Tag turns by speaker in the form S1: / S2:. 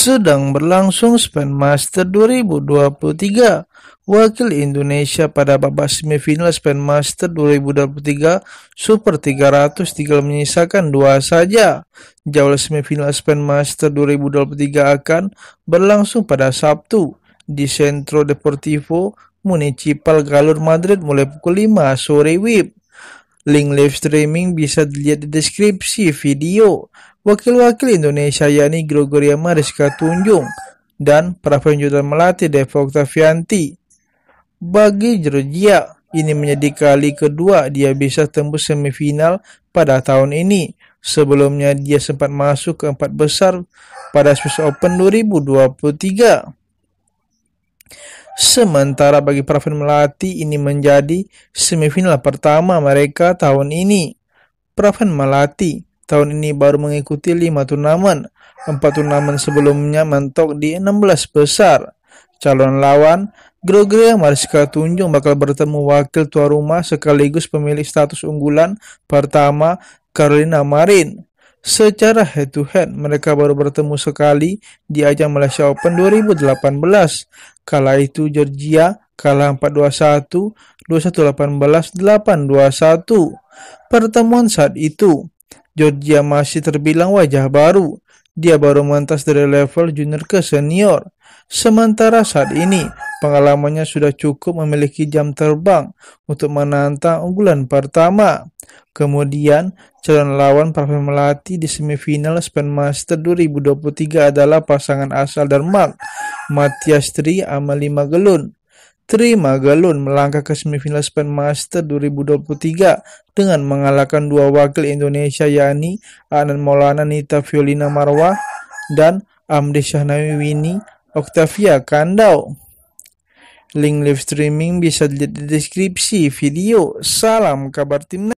S1: sedang berlangsung Span Master 2023. Wakil Indonesia pada babak semifinal Span Master 2023 Super 300 tinggal menyisakan dua saja. Jauh semifinal Span Master 2023 akan berlangsung pada Sabtu di Centro Deportivo Municipal Galur Madrid mulai pukul 5 sore WIB. Link live streaming bisa dilihat di deskripsi video. Wakil-wakil Indonesia yakni Gregoria Mariska Tunjung dan Pravenjudan Melati Devo Octavianti. Bagi Georgia, ini menjadi kali kedua dia bisa tembus semifinal pada tahun ini. Sebelumnya dia sempat masuk ke empat besar pada Swiss Open 2023. Sementara bagi Pravin Melati ini menjadi semifinal pertama mereka tahun ini. Pravin Melati tahun ini baru mengikuti 5 turnamen. 4 turnamen sebelumnya mentok di 16 besar. Calon lawan Gregory Mariska Tunjung bakal bertemu wakil tua rumah sekaligus pemilik status unggulan pertama Carolina Marin. Secara head to head, mereka baru bertemu sekali di ajang Malaysia Open 2018. Kala itu Georgia kalah 4-21, 21-18, 8-21. Pertemuan saat itu, Georgia masih terbilang wajah baru. Dia baru mentas dari level junior ke senior. Sementara saat ini, Pengalamannya sudah cukup memiliki jam terbang untuk menantang unggulan pertama. Kemudian, calon lawan para Melati di semifinal Span Master 2023 adalah pasangan asal Denmark, Matias Tri Amelie Magelun. Tri Magelun melangkah ke semifinal Span Master 2023 dengan mengalahkan dua wakil Indonesia yakni Anan Maulana Nita Violina Marwah dan Amde Syahnawi Wini Octavia Kandau. Link live streaming bisa dilihat di deskripsi video. Salam kabar timnas.